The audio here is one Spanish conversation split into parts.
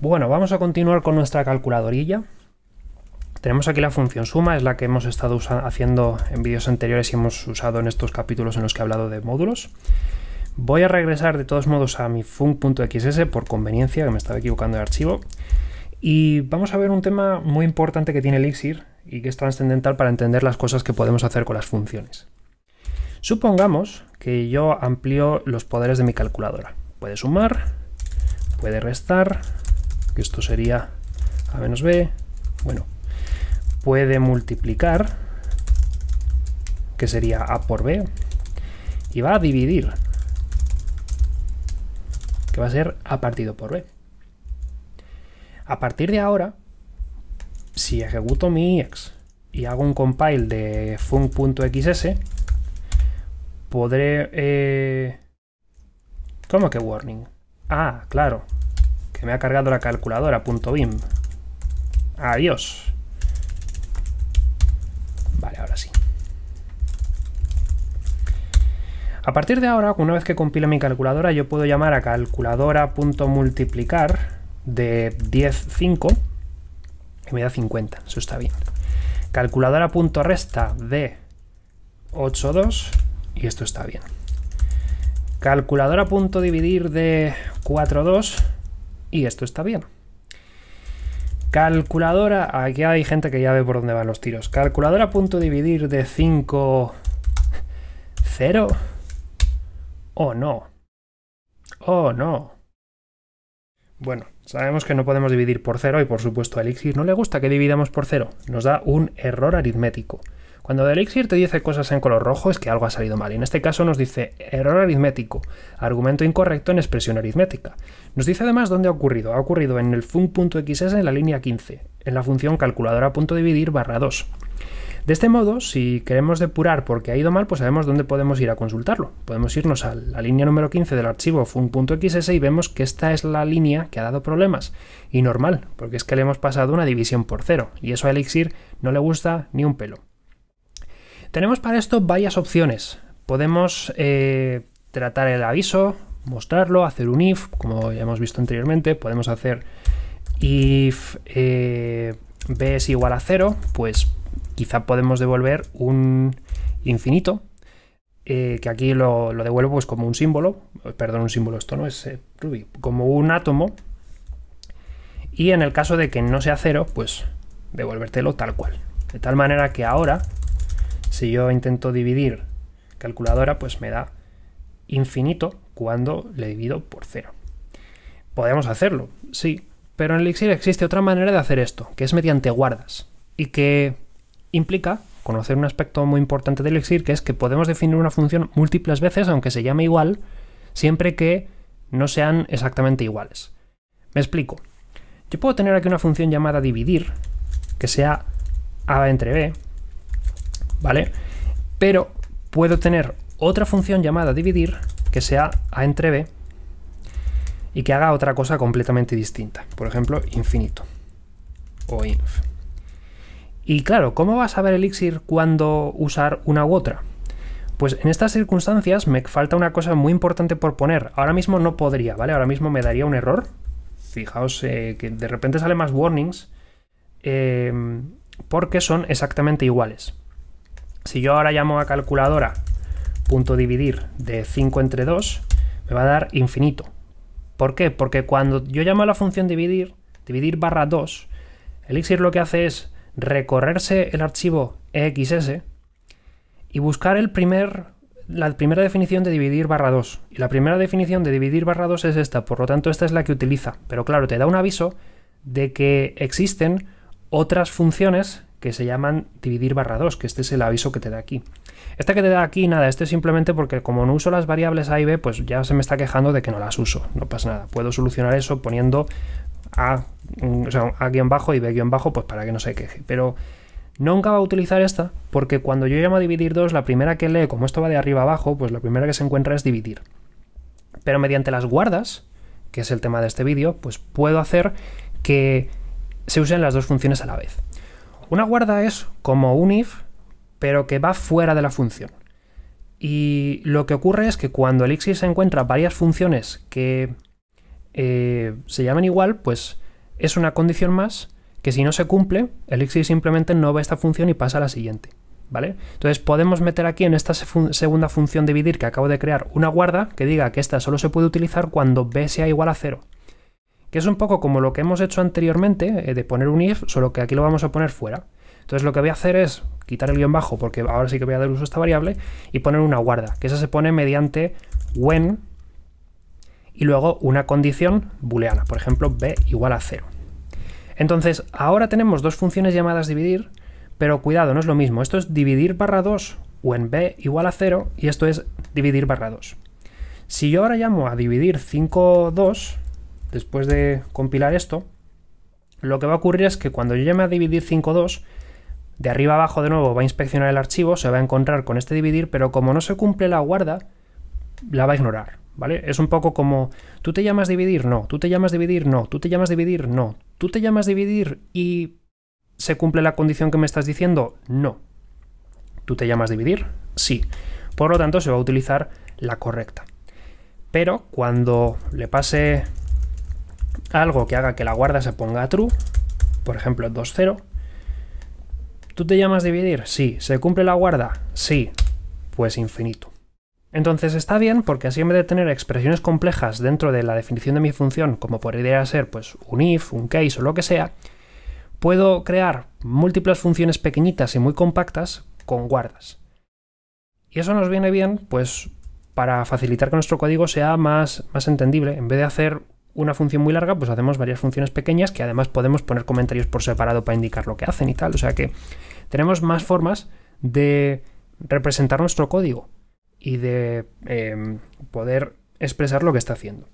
Bueno, vamos a continuar con nuestra calculadorilla. Tenemos aquí la función suma, es la que hemos estado haciendo en vídeos anteriores y hemos usado en estos capítulos en los que he hablado de módulos. Voy a regresar de todos modos a mi func.xs por conveniencia, que me estaba equivocando de archivo. Y vamos a ver un tema muy importante que tiene Elixir y que es trascendental para entender las cosas que podemos hacer con las funciones. Supongamos que yo amplío los poderes de mi calculadora. Puede sumar, puede restar, esto sería a menos b, bueno, puede multiplicar, que sería a por b, y va a dividir, que va a ser a partido por b. A partir de ahora, si ejecuto mi ex y hago un compile de func.xs, podré... Eh, ¿Cómo que warning? Ah, claro, que me ha cargado la calculadora, punto BIM. Adiós. Vale, ahora sí. A partir de ahora, una vez que compile mi calculadora, yo puedo llamar a calculadora.multiplicar de 10, 5, que me da 50, eso está bien. Calculadora.resta de 8, 2, y esto está bien. Calculadora.dividir de 4, 2, y esto está bien. Calculadora, aquí hay gente que ya ve por dónde van los tiros. Calculadora punto dividir de 5, 0. o no. o no. Bueno, sabemos que no podemos dividir por 0, y por supuesto a Elixir no le gusta que dividamos por cero. Nos da un error aritmético. Cuando Elixir te dice cosas en color rojo es que algo ha salido mal. Y en este caso nos dice error aritmético, argumento incorrecto en expresión aritmética. Nos dice además dónde ha ocurrido. Ha ocurrido en el func.xs en la línea 15, en la función calculadora.dividir barra 2. De este modo, si queremos depurar porque ha ido mal, pues sabemos dónde podemos ir a consultarlo. Podemos irnos a la línea número 15 del archivo func.xs y vemos que esta es la línea que ha dado problemas. Y normal, porque es que le hemos pasado una división por cero, y eso a Elixir no le gusta ni un pelo. Tenemos para esto varias opciones. Podemos eh, tratar el aviso, mostrarlo, hacer un if, como ya hemos visto anteriormente. Podemos hacer if eh, b es igual a cero, pues quizá podemos devolver un infinito, eh, que aquí lo, devuelvo pues como un símbolo, perdón, un símbolo, esto no es Ruby, como un átomo. Y en el caso de que no sea cero, pues devolvértelo tal cual. De tal manera que ahora si yo intento dividir calculadora, pues me da infinito cuando le divido por cero. Podemos hacerlo, sí, pero en Elixir existe otra manera de hacer esto, que es mediante guardas, y que implica conocer un aspecto muy importante de Elixir, que es que podemos definir una función múltiples veces, aunque se llame igual, siempre que no sean exactamente iguales. Me explico. Yo puedo tener aquí una función llamada dividir, que sea a entre b, ¿vale? Pero puedo tener otra función llamada dividir que sea a entre b y que haga otra cosa completamente distinta. Por ejemplo, infinito o inf. Y claro, ¿cómo va a saber Elixir cuando usar una u otra? Pues en estas circunstancias me falta una cosa muy importante por poner. Ahora mismo no podría, ¿vale? Ahora mismo me daría un error. Fijaos eh, que de repente sale más warnings eh, porque son exactamente iguales. Si yo ahora llamo a calculadora punto dividir de 5 entre 2, me va a dar infinito. ¿Por qué? Porque cuando yo llamo a la función dividir, dividir barra 2, Elixir lo que hace es recorrerse el archivo EXS y buscar el primer, la primera definición de dividir barra 2. Y la primera definición de dividir barra 2 es esta, por lo tanto esta es la que utiliza. Pero claro, te da un aviso de que existen otras funciones que se llaman dividir barra 2, que este es el aviso que te da aquí. Esta que te da aquí, nada, este es simplemente porque como no uso las variables A y B, pues ya se me está quejando de que no las uso. No pasa nada. Puedo solucionar eso poniendo A, mm, bajo y B guión bajo, pues para que no se queje. Pero nunca va a utilizar esta, porque cuando yo llamo a dividir 2, la primera que lee, como esto va de arriba abajo, pues la primera que se encuentra es dividir. Pero mediante las guardas, que es el tema de este vídeo, pues puedo hacer que se usen las dos funciones a la vez. Una guarda es como un if, pero que va fuera de la función. Y lo que ocurre es que cuando Elixir se encuentra varias funciones que eh, se llaman igual, pues es una condición más que si no se cumple, Elixir simplemente no ve esta función y pasa a la siguiente. ¿Vale? Entonces podemos meter aquí en esta segunda función dividir que acabo de crear una guarda que diga que esta solo se puede utilizar cuando b sea igual a 0 que es un poco como lo que hemos hecho anteriormente, eh, de poner un if, solo que aquí lo vamos a poner fuera. Entonces lo que voy a hacer es quitar el guión bajo, porque ahora sí que voy a dar uso a esta variable, y poner una guarda, que esa se pone mediante when, y luego una condición booleana, por ejemplo, b igual a 0. Entonces, ahora tenemos dos funciones llamadas dividir, pero cuidado, no es lo mismo. Esto es dividir barra 2 en b igual a 0, y esto es dividir barra 2. Si yo ahora llamo a dividir 5, 2, después de compilar esto, lo que va a ocurrir es que cuando yo llame a dividir 5.2, de arriba abajo de nuevo va a inspeccionar el archivo, se va a encontrar con este dividir, pero como no se cumple la guarda, la va a ignorar, ¿vale? Es un poco como, tú te llamas dividir, no, tú te llamas dividir, no, tú te llamas dividir, no, tú te llamas dividir y se cumple la condición que me estás diciendo, no. ¿Tú te llamas dividir? Sí. Por lo tanto, se va a utilizar la correcta. Pero cuando le pase algo que haga que la guarda se ponga true, por ejemplo 2.0. ¿Tú te llamas dividir? Sí. ¿Se cumple la guarda? Sí. Pues infinito. Entonces está bien porque así en vez de tener expresiones complejas dentro de la definición de mi función, como podría ser pues un if, un case o lo que sea, puedo crear múltiples funciones pequeñitas y muy compactas con guardas. Y eso nos viene bien pues para facilitar que nuestro código sea más, más entendible, en vez de hacer una función muy larga, pues hacemos varias funciones pequeñas que además podemos poner comentarios por separado para indicar lo que hacen y tal. O sea que tenemos más formas de representar nuestro código y de em, poder expresar lo que está haciendo.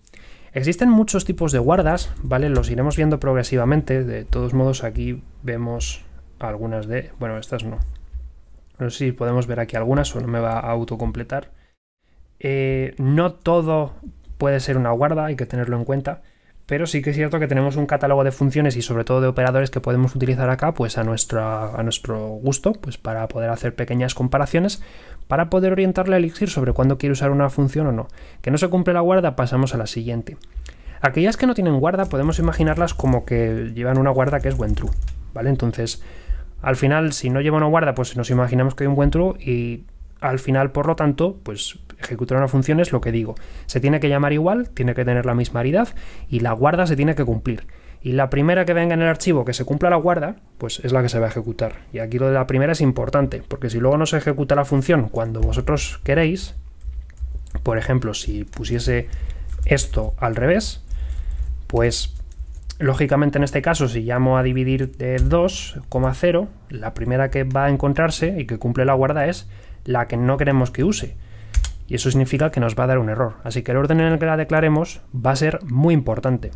Existen muchos tipos de guardas, ¿vale? Los iremos viendo progresivamente. De todos modos, aquí vemos algunas de... Bueno, estas no. No sé si podemos ver aquí algunas o no me va a autocompletar. Eh, no todo puede ser una guarda, hay que tenerlo en cuenta, pero sí que es cierto que tenemos un catálogo de funciones y sobre todo de operadores que podemos utilizar acá pues a, nuestra, a nuestro gusto, pues para poder hacer pequeñas comparaciones, para poder orientarle a Elixir sobre cuándo quiere usar una función o no. Que no se cumple la guarda, pasamos a la siguiente. Aquellas que no tienen guarda podemos imaginarlas como que llevan una guarda que es buen true, ¿vale? Entonces, al final, si no lleva una guarda, pues nos imaginamos que hay un buen true y al final, por lo tanto, pues ejecutar una función es lo que digo. Se tiene que llamar igual, tiene que tener la misma aridad y la guarda se tiene que cumplir. Y la primera que venga en el archivo que se cumpla la guarda, pues es la que se va a ejecutar. Y aquí lo de la primera es importante, porque si luego no se ejecuta la función cuando vosotros queréis, por ejemplo, si pusiese esto al revés, pues lógicamente en este caso si llamo a dividir de 2,0, la primera que va a encontrarse y que cumple la guarda es la que no queremos que use. Y eso significa que nos va a dar un error. Así que el orden en el que la declaremos va a ser muy importante.